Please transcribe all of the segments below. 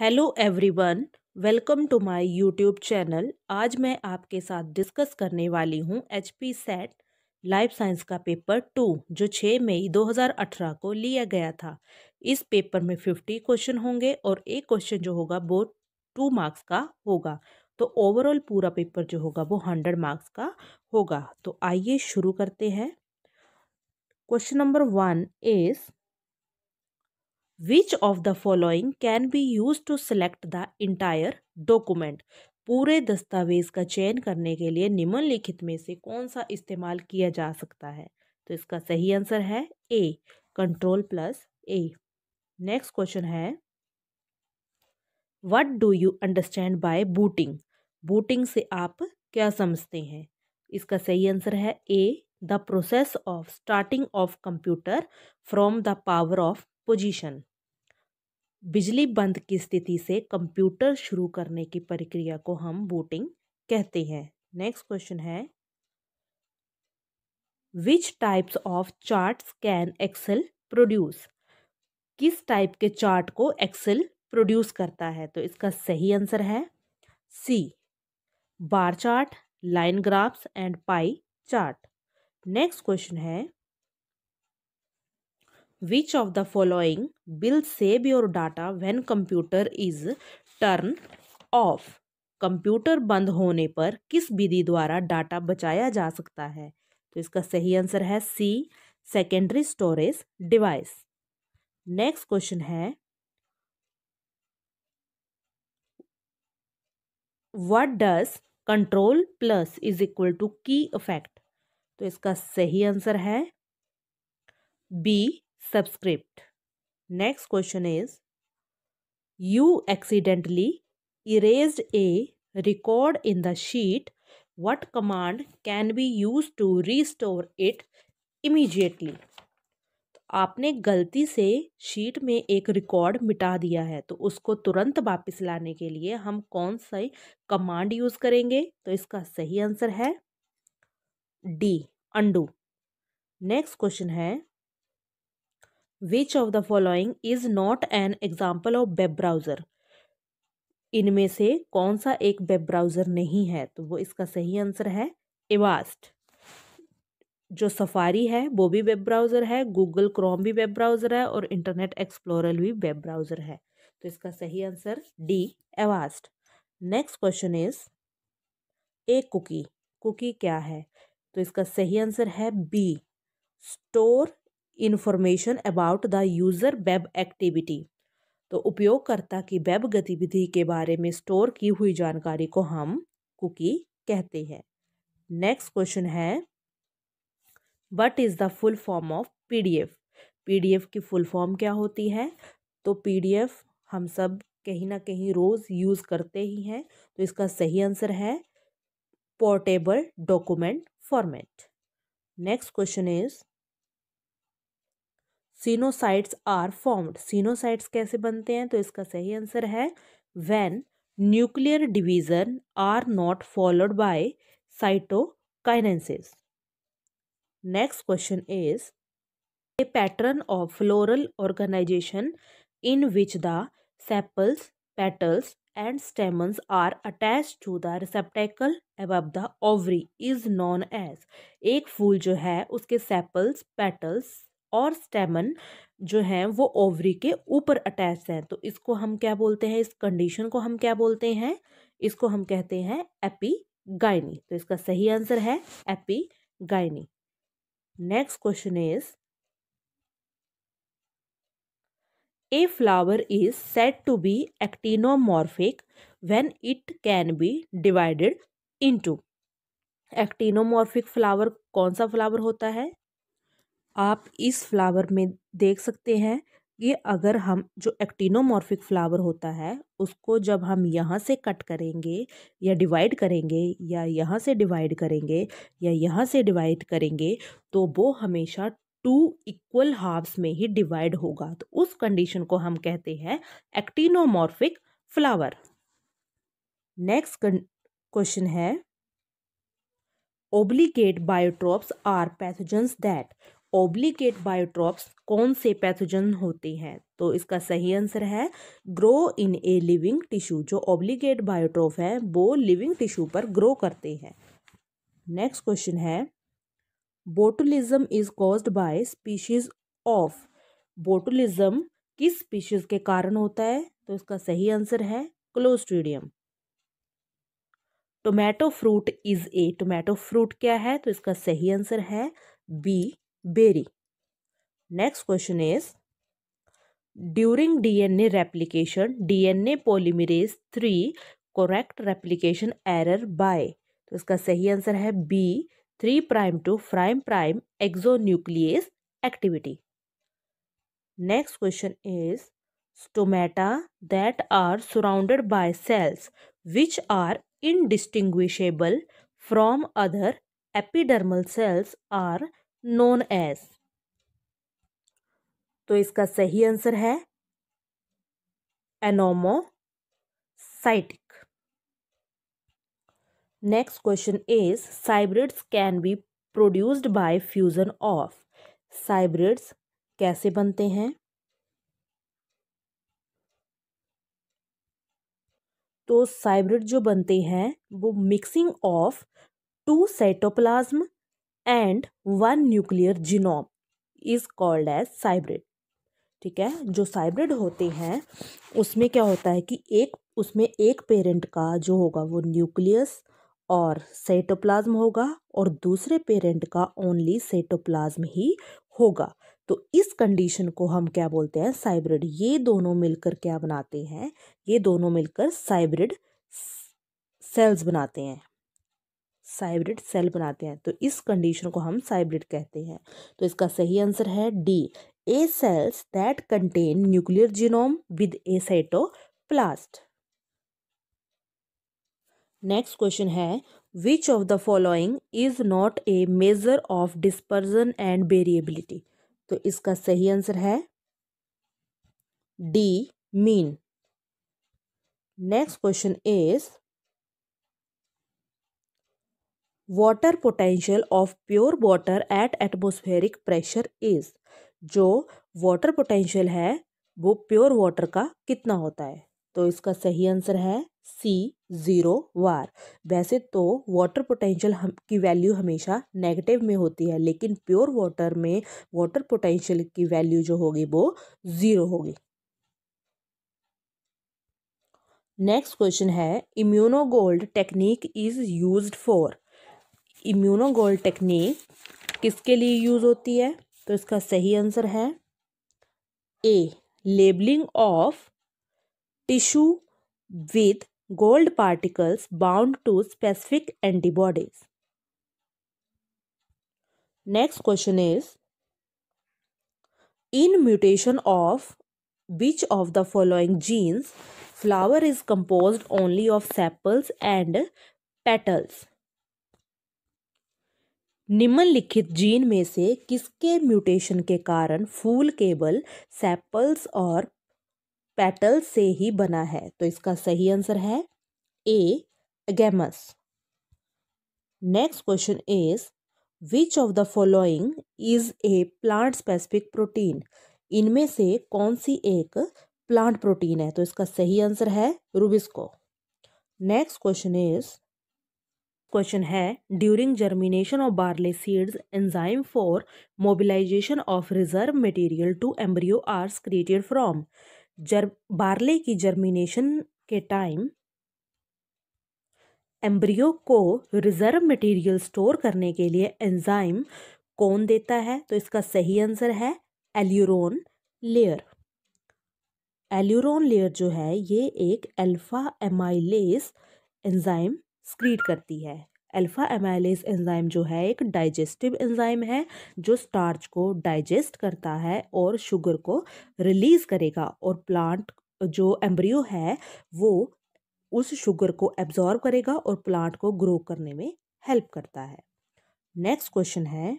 Hello everyone welcome to my YouTube channel आज मैं आपके साथ डिस्कस करने वाली हूं एचपी सेट लाइफ साइंस का पेपर टू जो छः मई 2018 को लिया गया था इस पेपर में फिफ्टी क्वेश्चन होंगे और एक क्वेश्चन जो होगा वो टू मार्क्स का होगा तो ओवरऑल पूरा पेपर जो होगा वो हंड्रेड मार्क्स का होगा तो आइए शुरू करते हैं question number one is which of the following can be use to select the entire document पूरे दस्तावेज का चयन करने के लिए निम्नलिखित में से कौन सा इस्तेमाल किया जा सकता है तो इसका सही आंसर है A control plus A next question है what do you understand by booting booting से आप क्या समझते हैं इसका सही आंसर है A the process of starting of computer from the power off position बिजली बंद की स्थिति से कंप्यूटर शुरू करने की प्रक्रिया को हम बूटिंग कहते हैं नेक्स्ट क्वेश्चन है which types of charts can Excel produce किस टाइप के चार्ट को एक्सेल प्रोड्यूस करता है तो इसका सही आंसर है C bar chart line graphs and pie chart next question है which of the following will save your data when computer is turn off computer बंद होने पर किस विधि द्वारा डाटा बचाया जा सकता है तो इसका सही आंसर है C secondary storage device next question है what does control plus is equal to key effect तो इसका सही आंसर है B subscript. Next question is You accidentally erased a record in the sheet. What command can be used to restore it immediately? आपने गलती से sheet में एक record मिटा दिया है तो उसको तुरंत वापस लाने के लिए हम कौन सा कमांड यूज़ करेंगे तो इसका सही आंसर है डी अंडू नेक्स्ट क्वेश्चन है which of the following is not an example of web browser इनमें से कौन सा एक वेब ब्राउज़र नहीं है तो वो इसका सही आंसर है एवास्ट जो सफारी है वो भी वेब ब्राउज़र है गूगल क्रोम भी वेब ब्राउज़र है और इंटरनेट एक्सप्लोरर भी वेब ब्राउज़र है तो इसका सही answer D Avast next question is a cookie cookie क्या है तो इसका सही आंसर है B store information about the user web activity तो उपयोगकर्ता की वेब गतिविधि के बारे में स्टोर की हुई जानकारी को हम कुकी कहते हैं नेक्स्ट क्वेश्चन है what is the full form of PDF PDF की फुल फॉर्म क्या होती है तो पीडीएफ हम सब कहीं ना कहीं रोज़ यूज़ करते ही हैं तो इसका सही आंसर है portable document format next question is coenocytes are formed coenocytes कैसे बनते हैं तो इसका सही आंसर है when nuclear division are not followed by cytokineses next question is a pattern of floral organization in which the sepals petals and stamens are attach to the receptacle above the ovary is known as एक फूल जो है उसके sepals petals और स्टेमन जो हैं वो ovary के ऊपर अटैच हैं तो इसको हम क्या बोलते हैं इस कंडीशन को हम क्या बोलते हैं इसको हम कहते हैं एपी गायनी तो इसका सही आंसर है epigyny next question is flower is set to be be when it can be divided in two actinomorphic flower कौन सा फ्लावर होता है आप इस फ्लावर में देख सकते हैं कि अगर हम जो एक्टिनोमॉर्फिक फ्लावर होता है उसको जब हम यहाँ से कट करेंगे या डिवाइड करेंगे या यहाँ से डिवाइड करेंगे या यहाँ से डिवाइड करेंगे तो वो हमेशा टू इक्वल हाफ्स में ही डिवाइड होगा तो उस कंडीशन को हम कहते हैं एक्टिनोमॉर्फिक फ्लावर नेक्स्ट क्वेश्चन है obligate biotrophs are pathogens that obligate biotrophs कौन से पैथोजन होते हैं तो इसका सही आंसर है grow in a living tissue जो ओब्लिकेट बायोट्रॉप है वो लिविंग टिश्यू पर ग्रो करते हैं नेक्स्ट क्वेश्चन है botulism is caused by species of botulism किस स्पीशीज के कारण होता है तो इसका सही आंसर है Clostridium tomato fruit is a tomato fruit क्या है तो इसका सही आंसर है B vary. Next question is during DNA replication DNA polymerase 3 correct replication error by तो इसका सही आंसर है B three prime to prime prime exonuclease activity next question is stomata that are surrounded by cells which are indistinguishable from other epidermal cells are known as तो इसका सही answer है anomocytic next question is cybrids can be produced by fusion of cybrids कैसे बनते हैं तो cybrid जो बनते हैं वो mixing of two cytoplasm and one nuclear genome is called as cybrid ठीक है जो साइब्रिड होते हैं उसमें क्या होता है कि एक उसमें एक पेरेंट का जो होगा वो न्यूक्लियस और सेटोप्लाज्म होगा और दूसरे पेरेंट का ओनली सेटोप्लाज्म ही होगा तो इस कंडीशन को हम क्या बोलते हैं साइब्रिड ये दोनों मिलकर क्या बनाते हैं ये दोनों मिलकर साइब्रिड सेल्स बनाते हैं साइब्रिड सेल बनाते हैं तो इस कंडीशन को हम साइब्रिड कहते हैं तो इसका सही आंसर है D A cells that contain nuclear genome with plastid next question है which of the following is not a measure of dispersion and variability तो इसका सही आंसर है D mean next question is water potential of pure water at atmospheric pressure is जो water potential है वो pure water का कितना होता है तो इसका सही आंसर है सी ज़ीरो वार वैसे तो वाटर पोटेंशियल हम की वैल्यू हमेशा नेगेटिव में होती है लेकिन प्योर वाटर में वाटर पोटेंशियल की वैल्यू जो होगी वो ज़ीरो होगी नेक्स्ट क्वेश्चन है immunogold technique is used for immunogold technique किसके लिए यूज होती है तो इसका सही आंसर है A labelling of tissue with gold particles bound to specific antibodies next question is in mutation of which of the following genes flower is composed only of sepals and petals निम्नलिखित gene में से किसके mutation के कारण फूल केवल sepals और petals से ही बना है तो इसका सही आंसर है A agamous next question is which of the following is a plant specific protein इनमें से कौन सी एक प्लांट प्रोटीन है तो इसका सही आंसर है RuBisCO next question is question है during germination of barley seeds enzyme for mobilization of reserve material to embryo are created from जर बार्ले की जर्मिनेशन के टाइम एम्ब्रियो को रिजर्व मटेरियल स्टोर करने के लिए एंजाइम कौन देता है तो इसका सही आंसर है एल्यूरोन लेयर एल्यूरोन लेयर जो है ये एक अल्फा एमाइलेस एंजाइम स्क्रीट करती है अल्फ़ा एमाइलेज एंजाइम जो है एक डाइजेस्टिव एंजाइम है जो स्टार्च को डाइजेस्ट करता है और शुगर को रिलीज़ करेगा और प्लांट जो एम्ब्रियो है वो उस शुगर को एब्जॉर्ब करेगा और प्लांट को ग्रो करने में हेल्प करता है नेक्स्ट क्वेश्चन है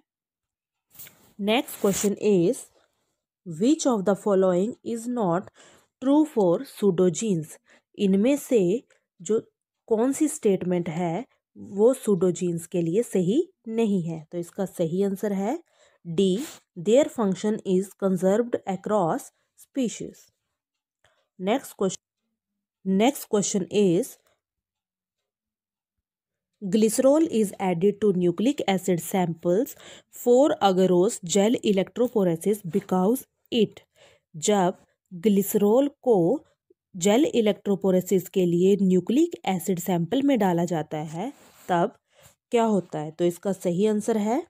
next question is which of the following is not true for pseudogenes इनमें से जो कौन सी स्टेटमेंट है वो सूडोजीन्स के लिए सही नहीं है तो इसका सही आंसर है D their function is conserved across species next question next question is glycerol is added to nucleic acid samples for agarose gel electrophoresis because it जब ग्लिसरॉल को जेल इलेक्ट्रोपोरेसिस के लिए न्यूक्लिक एसिड सैंपल में डाला जाता है तब क्या होता है तो इसका सही आंसर है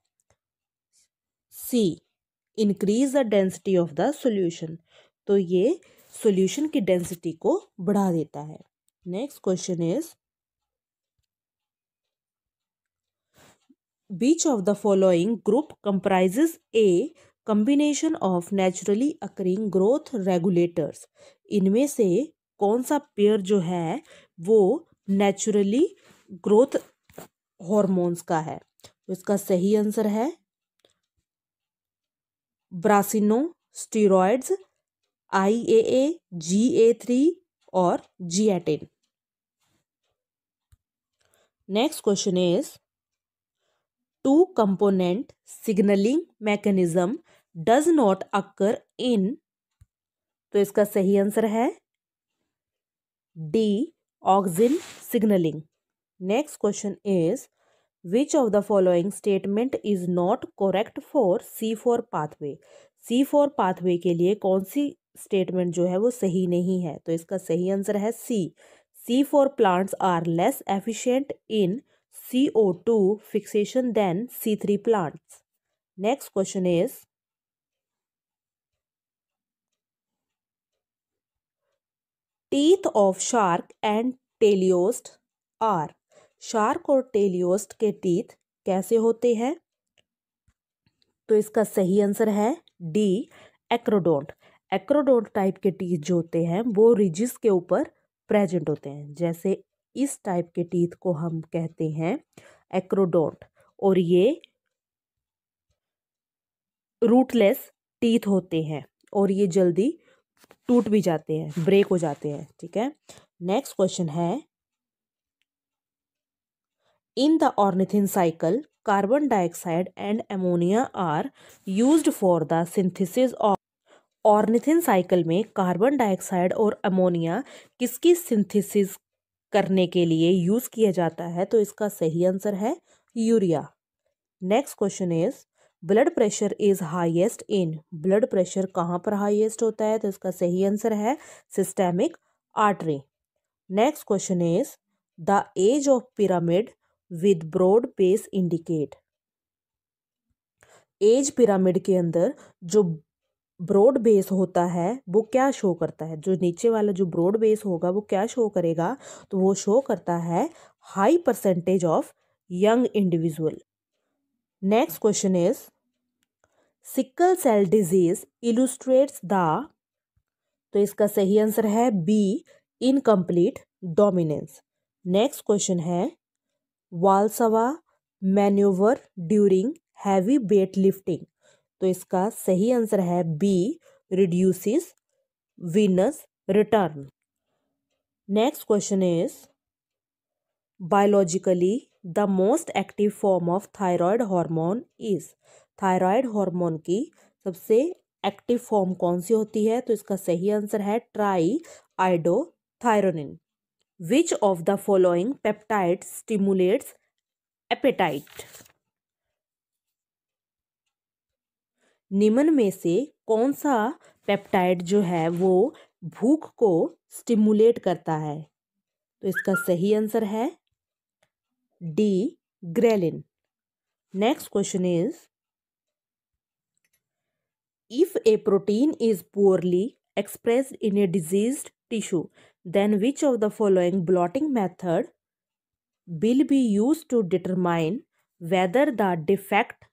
C increase the density of the solution तो ये सॉल्यूशन की डेंसिटी को बढ़ा देता है next question is which of the following group comprises a combination of naturally occurring growth regulators इनमें से कौन सा पेयर जो है वो नेचुरली ग्रोथ हॉर्मोन्स का है तो इसका सही आंसर है ब्रासिनो steroids I A A ji A three और G eighteen next question is two component signalling mechanism does not occur in तो इसका सही आंसर है D auxin signalling next question is which of the following statement is not correct for C four pathway C four pathway के लिए कौन सी statement जो है वो सही नहीं है तो इसका सही आंसर है C C four plants are less efficient in C O two fixation than C three plants next question is teeth of shark and teleost are shark और टेलियोस्ट के टीथ कैसे होते हैं तो इसका सही आंसर है डी एक्रोडोंट एक्रोडोंट टाइप के टीथ जो होते हैं वो रिजिस के ऊपर प्रेजेंट होते हैं जैसे इस टाइप के टीथ को हम कहते हैं एक्रोडोंट और ये रूटलेस टीथ होते हैं और ये जल्दी टूट भी जाते हैं ब्रेक हो जाते हैं ठीक है नेक्स्ट क्वेश्चन है in the ornithine cycle carbon dioxide and ammonia are used for the synthesis of ornithine cycle में कार्बन डाइऑक्साइड और अमोनिया किसकी सिंथेसिस करने के लिए यूज़ किया जाता है तो इसका सही आंसर है urea next question is blood pressure is highest in blood pressure कहाँ पर हाईएस्ट होता है तो इसका सही आंसर है systemic artery next question is the age of pyramid with broad base indicate age pyramid के अंदर जो ब्रॉड बेस होता है वो क्या शो करता है जो नीचे वाला जो ब्रॉड बेस होगा वो क्या शो करेगा तो वो शो करता है high percentage of young individual next question is sickle cell disease illustrates the तो इसका सही आंसर है B incomplete dominance next question है Valsalva maneuver during heavy weight lifting तो इसका सही आंसर है B reduces venous return next question is biologically the most active form of thyroid hormone is thyroid hormone की सबसे active form कौन सी होती है तो इसका सही आंसर है triiodothyronine which of the following peptide stimulates appetite निम्न में से कौन सा पेप्टाइड जो है वो भूख को स्टिमुलेट करता है तो इसका सही आंसर है D ghrelin next question is If a protein is poorly expressed in a diseased tissue, then which of the following blotting method will be used to determine whether the defect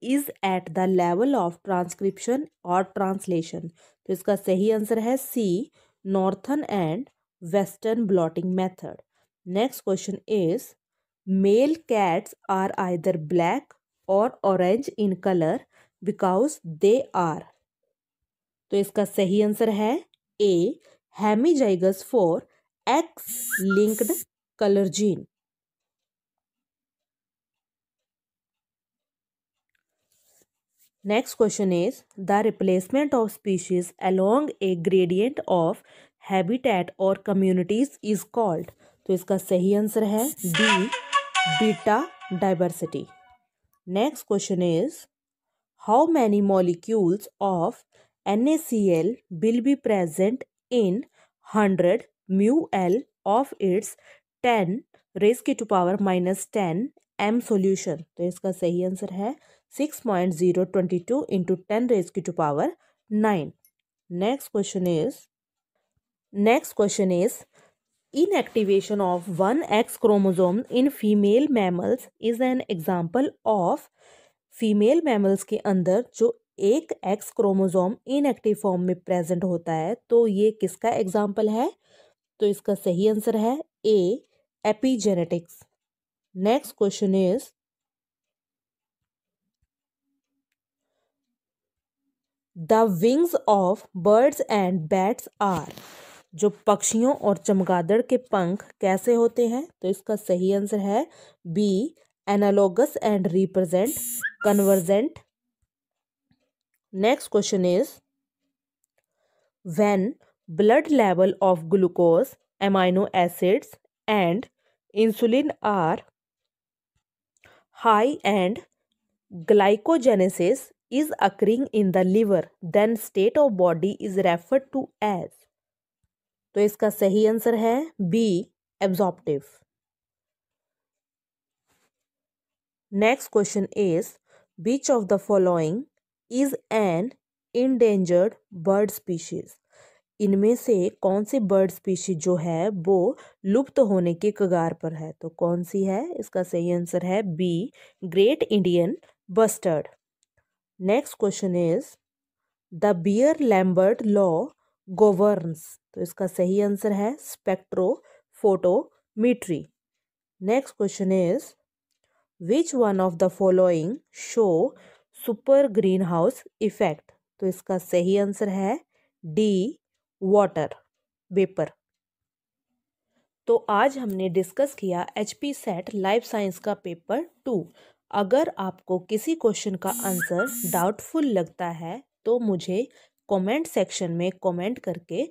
is at the level of transcription or translation? तो इसका answer answer C. Northern and Western blotting method. Next question is, male cats are either black or orange in color because they are तो इसका सही answer है A hemizygous for X linked colour gene next question is the replacement of species along a gradient of habitat और communities is called तो इसका सही answer है D beta diversity next question is how many molecules of NaCl will be present in 100 mu L of its 10 raise की to power minus ten M solution तो इसका सही answer है six point zero twenty two into ten raise की to power nine next question is next question is inactivation of one x chromosome in female mammals is an example of female mammals के अंदर जो एक X chromosome inactive form में present होता है तो ये किसका एग्जाम्पल है तो इसका सही आंसर है A epigenetics next question is the wings of birds and bats are जो पक्षियों और चमगादड़ के पंख कैसे होते हैं तो इसका सही आंसर है B analogous and represent convergent next question is when blood level of glucose amino acids and insulin are high and glycogenesis is occurring in the liver then state of body is refer to as तो इसका सही answer है B absorptive Next question is which of the following is an endangered bird species? इनमें से कौन सी bird species जो है वो लुप्त होने के कगार पर है तो कौन सी है इसका सही आंसर है B great Indian bustard next question is the Beer Lambert law governs तो इसका सही आंसर है spectrophotometry next question is which one of the following show super greenhouse effect तो इसका सही आंसर है डी वाटर वेपर तो आज हमने डिस्कस किया H P SET life science का पेपर टू अगर आपको किसी क्वेश्चन का आंसर डाउटफुल लगता है तो मुझे कमेंट सेक्शन में कमेंट करके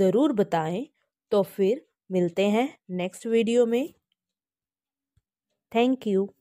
ज़रूर बताएं तो फिर मिलते हैं नेक्स्ट वीडियो में थैंक यू